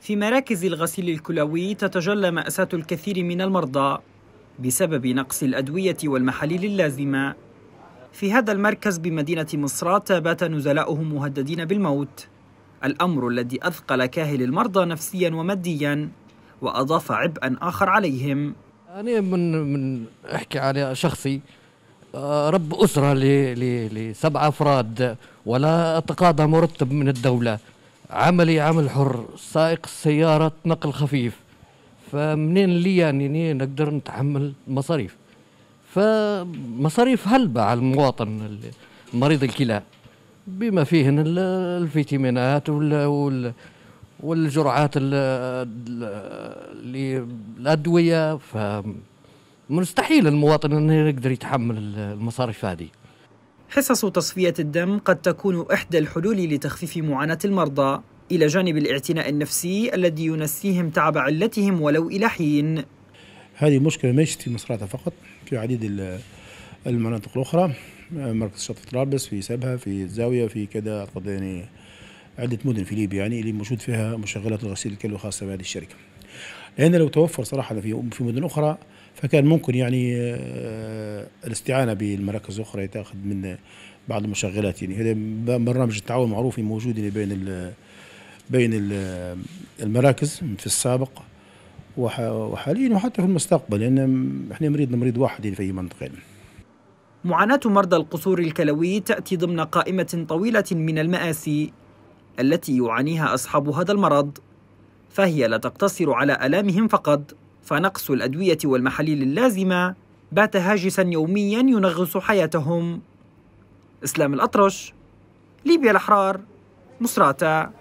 في مراكز الغسيل الكلوي تتجلى مأساة الكثير من المرضى بسبب نقص الأدوية والمحاليل اللازمة في هذا المركز بمدينة مصرات بات نزلاؤهم مهددين بالموت الأمر الذي أثقل كاهل المرضى نفسيا وماديا وأضاف عبئا آخر عليهم أنا من, من أحكي على شخصي آه، رب أسرة لسبع أفراد ولا أتقاضى مرتب من الدولة عملي عمل حر سائق سيارة نقل خفيف فمنين لي يعني نقدر نتحمل مصاريف فمصاريف هلبة على المواطن مريض الكلى بما فيهن الفيتامينات والجرعات اللي الادويه فمستحيل المواطن انه يقدر يتحمل المصاريف هذه حصص تصفية الدم قد تكون إحدى الحلول لتخفيف معاناة المرضى إلى جانب الاعتناء النفسي الذي ينسيهم تعب علتهم ولو إلى حين هذه مشكلة ليست في مصراتة فقط في عديد المناطق الأخرى مركز شط طرابلس في سبها في الزاوية في كذا أعتقد يعني عدة مدن في ليبيا يعني اللي موجود فيها مشغلات الغسيل الكلوي خاصة بهذه الشركة لأن لو توفر صراحة في في مدن أخرى فكان ممكن يعني آه، الاستعانه بالمراكز الاخرى تاخذ من بعض المشغلات يعني هذا برنامج التعاون معروف موجود اللي يعني بين بين المراكز في السابق وحاليا وحتى في المستقبل لان يعني احنا مريضنا مريض واحد يعني في اي منطقه يعني. معاناة مرضى القصور الكلوي تأتي ضمن قائمة طويلة من المآسي التي يعانيها أصحاب هذا المرض فهي لا تقتصر على آلامهم فقط فنقص الأدوية والمحاليل اللازمة بات هاجسا يوميا ينغص حياتهم إسلام الأطرش ليبيا الأحرار مصراتة